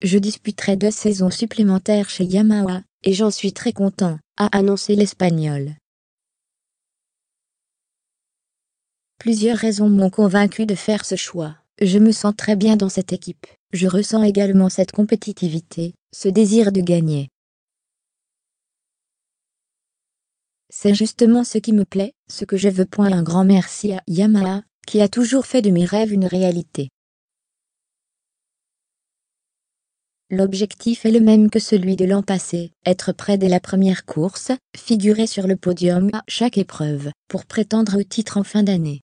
Je disputerai deux saisons supplémentaires chez Yamaha, et j'en suis très content, a annoncé l'Espagnol. Plusieurs raisons m'ont convaincu de faire ce choix. Je me sens très bien dans cette équipe. Je ressens également cette compétitivité, ce désir de gagner. C'est justement ce qui me plaît, ce que je veux. Point un grand merci à Yamaha, qui a toujours fait de mes rêves une réalité. L'objectif est le même que celui de l'an passé, être près dès la première course, figurer sur le podium à chaque épreuve, pour prétendre au titre en fin d'année.